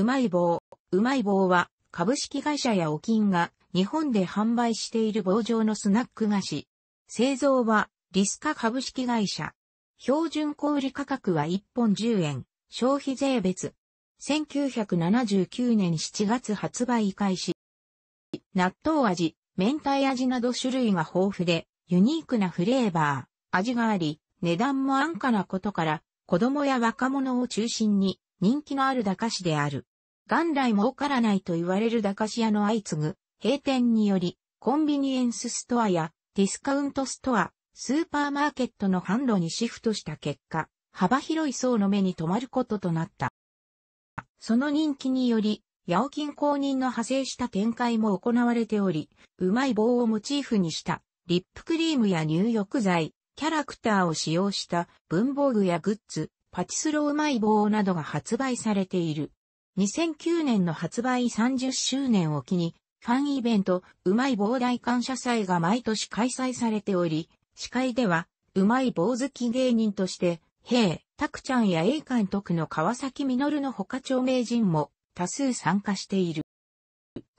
うまい棒。うまい棒は、株式会社やお金が、日本で販売している棒状のスナック菓子。製造は、リスカ株式会社。標準小売価格は1本10円。消費税別。1979年7月発売開始。納豆味、明太味など種類が豊富で、ユニークなフレーバー、味があり、値段も安価なことから、子供や若者を中心に人気のある駄菓子である。元来儲からないと言われる駄菓子屋の相次ぐ閉店により、コンビニエンスストアやディスカウントストア、スーパーマーケットの販路にシフトした結果、幅広い層の目に留まることとなった。その人気により、ヤオキン公認の派生した展開も行われており、うまい棒をモチーフにしたリップクリームや入浴剤、キャラクターを使用した文房具やグッズ、パチスロうまい棒などが発売されている。2009年の発売30周年を機に、ファンイベント、うまい棒大感謝祭が毎年開催されており、司会では、うまい棒好き芸人として、へえたくちゃんや A 監督の川崎みの他著名人も多数参加している。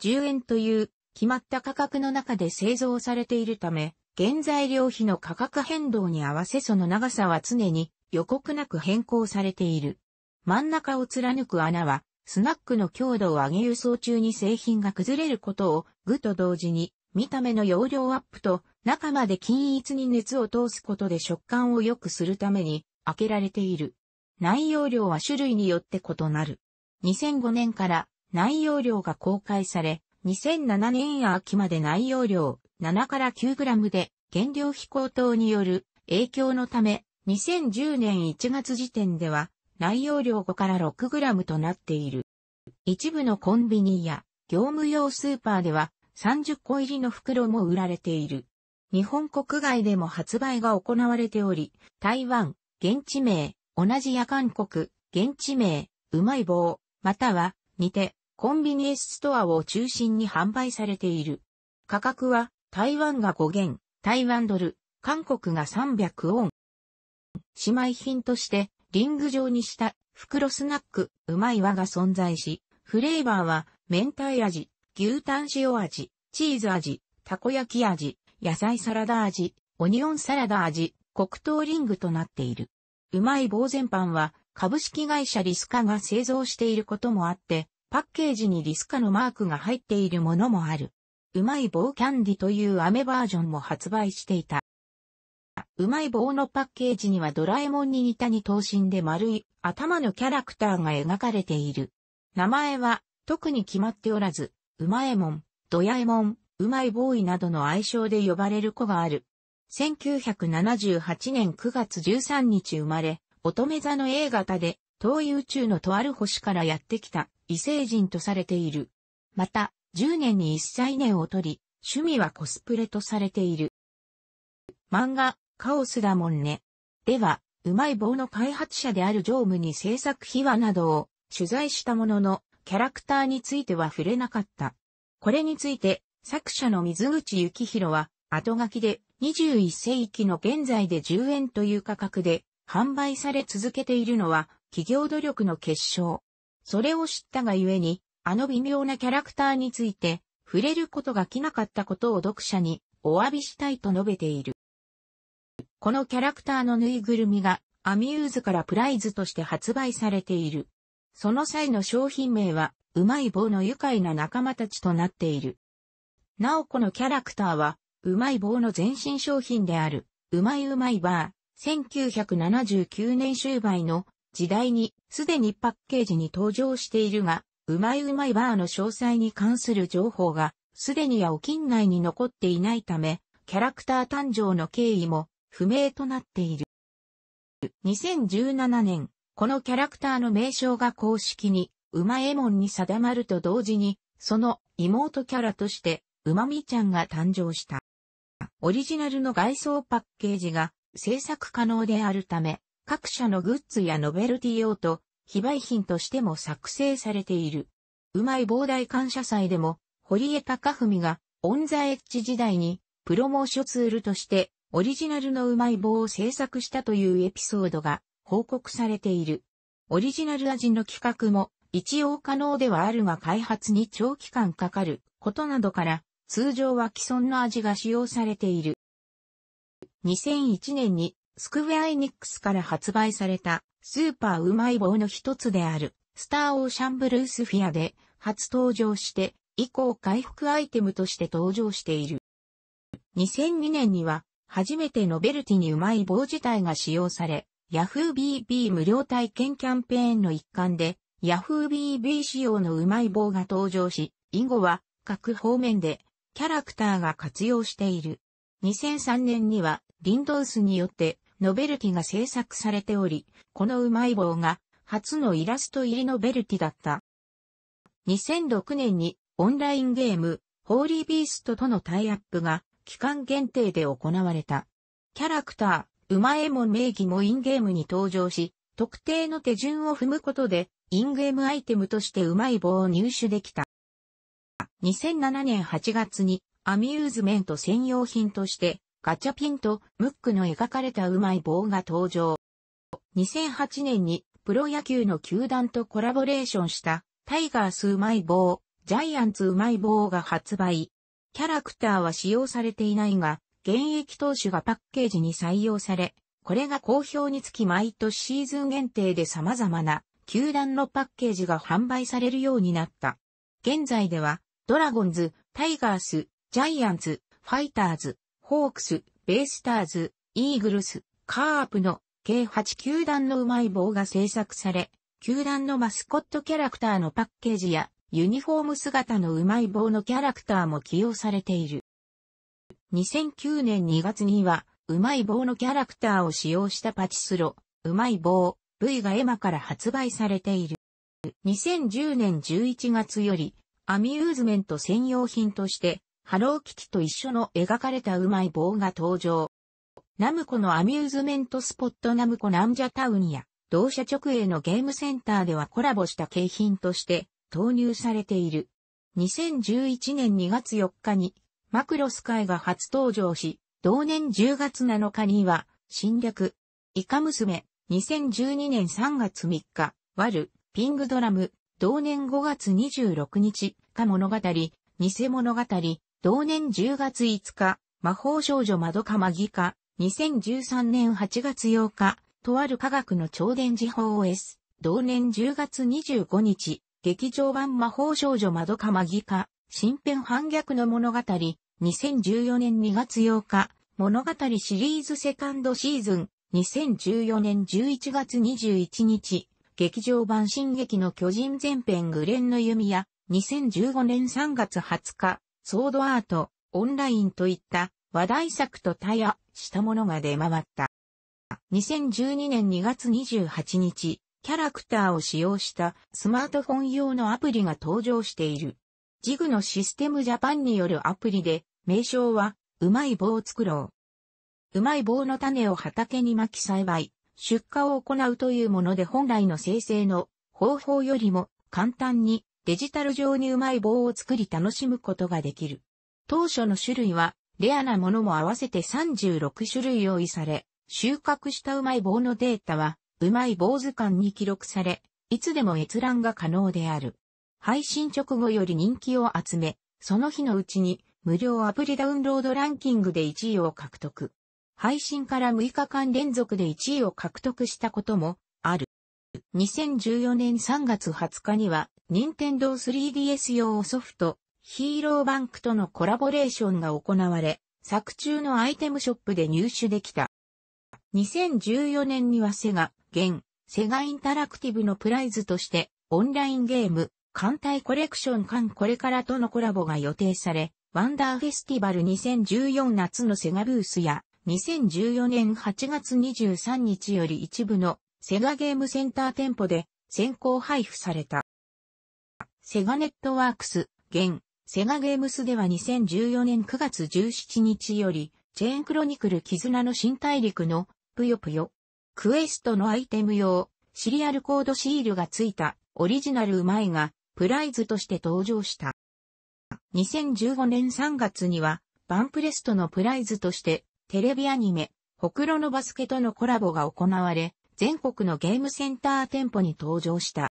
10円という決まった価格の中で製造されているため、原材料費の価格変動に合わせその長さは常に予告なく変更されている。真ん中を貫く穴はスナックの強度を上げ輸送中に製品が崩れることを、具と同時に、見た目の容量アップと、中まで均一に熱を通すことで食感を良くするために、開けられている。内容量は種類によって異なる。2005年から内容量が公開され、2007年秋まで内容量7から 9g で原料飛行等による影響のため、2010年1月時点では内容量5から 6g となっている。一部のコンビニや業務用スーパーでは30個入りの袋も売られている。日本国外でも発売が行われており、台湾、現地名、同じや韓国、現地名、うまい棒、または、似て、コンビニエンスストアを中心に販売されている。価格は、台湾が5元、台湾ドル、韓国が300ウォン。姉妹品として、リング状にした袋スナック、うまいわが存在し、フレーバーは、明太味、牛タン塩味、チーズ味、たこ焼き味、野菜サラダ味、オニオンサラダ味、黒糖リングとなっている。うまい棒全般は、株式会社リスカが製造していることもあって、パッケージにリスカのマークが入っているものもある。うまい棒キャンディというアメバージョンも発売していた。うまい棒のパッケージにはドラえもんに似たに等身で丸い頭のキャラクターが描かれている。名前は特に決まっておらず、うまえもん、どやえもん、うまいボーイなどの愛称で呼ばれる子がある。1978年9月13日生まれ、乙女座の A 型で、遠い宇宙のとある星からやってきた異星人とされている。また、10年に1歳年を取り、趣味はコスプレとされている。漫画、カオスだもんね。では、うまい棒の開発者である常務に制作秘話などを取材したものの、キャラクターについては触れなかった。これについて、作者の水口幸宏は、後書きで21世紀の現在で10円という価格で販売され続けているのは企業努力の結晶。それを知ったがゆえに、あの微妙なキャラクターについて触れることが来なかったことを読者にお詫びしたいと述べている。このキャラクターのぬいぐるみがアミューズからプライズとして発売されている。その際の商品名は、うまい棒の愉快な仲間たちとなっている。なおこのキャラクターは、うまい棒の前身商品である、うまいうまいバー、1979年終売の時代にすでにパッケージに登場しているが、うまいうまいバーの詳細に関する情報がすでにやお近内に残っていないため、キャラクター誕生の経緯も不明となっている。2017年、このキャラクターの名称が公式に、馬エモンに定まると同時に、その妹キャラとして、馬みちゃんが誕生した。オリジナルの外装パッケージが制作可能であるため、各社のグッズやノベルティ用と、非売品としても作成されている。うまい膨大感謝祭でも、堀江貴文が、オンザエッジ時代に、プロモーションツールとして、オリジナルのうまい棒を制作したというエピソードが報告されている。オリジナル味の企画も一応可能ではあるが開発に長期間かかることなどから通常は既存の味が使用されている。2001年にスクウェアエニックスから発売されたスーパーうまい棒の一つであるスターオーシャンブルースフィアで初登場して以降回復アイテムとして登場している。2002年には初めてノベルティにうまい棒自体が使用され、YahooBB 無料体験キャンペーンの一環で、YahooBB 仕様のうまい棒が登場し、以後は各方面でキャラクターが活用している。2003年には、リンドウスによってノベルティが制作されており、このうまい棒が初のイラスト入りノベルティだった。2006年にオンラインゲーム、ホーリービーストとのタイアップが期間限定で行われた。キャラクター、うまえもん名義もインゲームに登場し、特定の手順を踏むことで、インゲームアイテムとしてうまい棒を入手できた。2007年8月に、アミューズメント専用品として、ガチャピンとムックの描かれたうまい棒が登場。2008年に、プロ野球の球団とコラボレーションした、タイガースうまい棒、ジャイアンツうまい棒が発売。キャラクターは使用されていないが、現役投手がパッケージに採用され、これが好評につき毎年シーズン限定で様々な球団のパッケージが販売されるようになった。現在では、ドラゴンズ、タイガース、ジャイアンツ、ファイターズ、ホークス、ベイスターズ、イーグルス、カープの計8球団のうまい棒が制作され、球団のマスコットキャラクターのパッケージやユニフォーム姿のうまい棒のキャラクターも起用されている。2009年2月には、うまい棒のキャラクターを使用したパチスロ、うまい棒、V がエマから発売されている。2010年11月より、アミューズメント専用品として、ハローキティと一緒の描かれたうまい棒が登場。ナムコのアミューズメントスポットナムコナンジャタウンや、同社直営のゲームセンターではコラボした景品として、投入されている。2011年2月4日にマクロス会が初登場し、同年10月7日には侵略。イカ娘、2012年3月3日、ワル、ピングドラム、同年5月26日、か物語、偽物語、同年10月5日、魔法少女窓かマギか、2013年8月8日、とある科学の超電磁法 OS、同年10月25日、劇場版魔法少女窓かマギか、新編反逆の物語、2014年2月8日、物語シリーズセカンドシーズン、2014年11月21日、劇場版進撃の巨人前編グレンの弓や、2015年3月20日、ソードアート、オンラインといった話題作とタヤしたものが出回った。2012年2月28日、キャラクターを使用したスマートフォン用のアプリが登場している。ジグのシステムジャパンによるアプリで、名称は、うまい棒を作ろう。うまい棒の種を畑に巻き栽培、出荷を行うというもので本来の生成の方法よりも簡単にデジタル上にうまい棒を作り楽しむことができる。当初の種類は、レアなものも合わせて36種類用意され、収穫したうまい棒のデータは、うまい棒図鑑に記録され、いつでも閲覧が可能である。配信直後より人気を集め、その日のうちに無料アプリダウンロードランキングで1位を獲得。配信から6日間連続で1位を獲得したこともある。2014年3月20日には、任天堂 3DS 用ソフト、ヒーローバンクとのコラボレーションが行われ、作中のアイテムショップで入手できた。2014年にはセガ、現、セガインタラクティブのプライズとして、オンラインゲーム、艦隊コレクション艦これからとのコラボが予定され、ワンダーフェスティバル2014夏のセガブースや、2014年8月23日より一部のセガゲームセンター店舗で先行配布された。セガネットワークス、現、セガゲームスでは2014年9月17日より、チェーンクロニクル絆の新大陸の、ぷよぷよ、クエストのアイテム用、シリアルコードシールが付いたオリジナルうまいが、プライズとして登場した。2015年3月には、バンプレストのプライズとして、テレビアニメ、ほくろのバスケとのコラボが行われ、全国のゲームセンター店舗に登場した。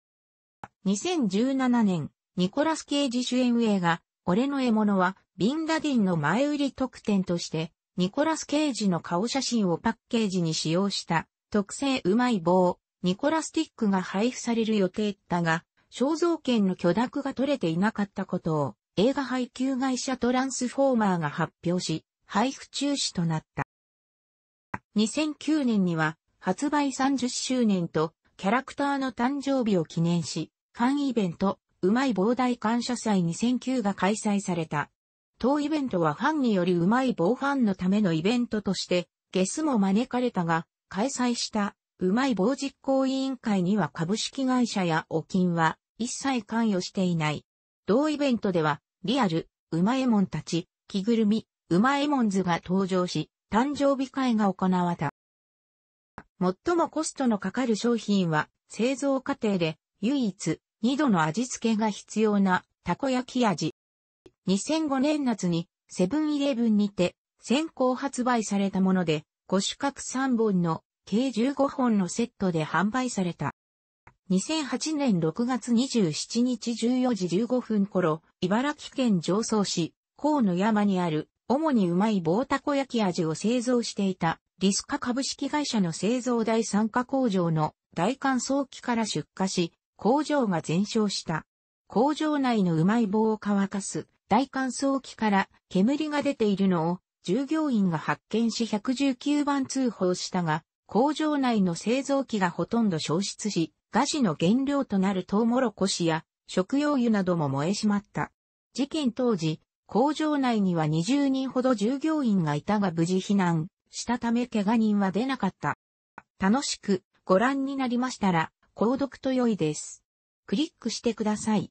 2017年、ニコラス・ケイジ主演映画、俺の獲物は、ビンラディンの前売り特典として、ニコラス・ケイジの顔写真をパッケージに使用した特製うまい棒、ニコラスティックが配布される予定だが、肖像権の許諾が取れていなかったことを、映画配給会社トランスフォーマーが発表し、配布中止となった。2009年には、発売30周年と、キャラクターの誕生日を記念し、ファンイベント、うまい棒大感謝祭2009が開催された。当イベントはファンによりうまい棒ファンのためのイベントとして、ゲスも招かれたが、開催したうまい棒実行委員会には株式会社やお金は一切関与していない。同イベントでは、リアル、うまえもんたち、着ぐるみ、うまえもんずが登場し、誕生日会が行われた。最もコストのかかる商品は、製造過程で唯一二度の味付けが必要なたこ焼き味。2005年夏にセブンイレブンにて先行発売されたもので、五種格3本の計15本のセットで販売された。2008年6月27日14時15分頃、茨城県上総市、河野山にある、主にうまい棒たこ焼き味を製造していた、リスカ株式会社の製造第三化工場の大乾燥機から出火し、工場が全焼した。工場内のうまい棒を乾かす大乾燥機から煙が出ているのを従業員が発見し119番通報したが、工場内の製造機がほとんど消失し、ガシの原料となるトウモロコシや食用油なども燃えしまった。事件当時、工場内には20人ほど従業員がいたが無事避難したため怪我人は出なかった。楽しくご覧になりましたら、購読と良いです。クリックしてください。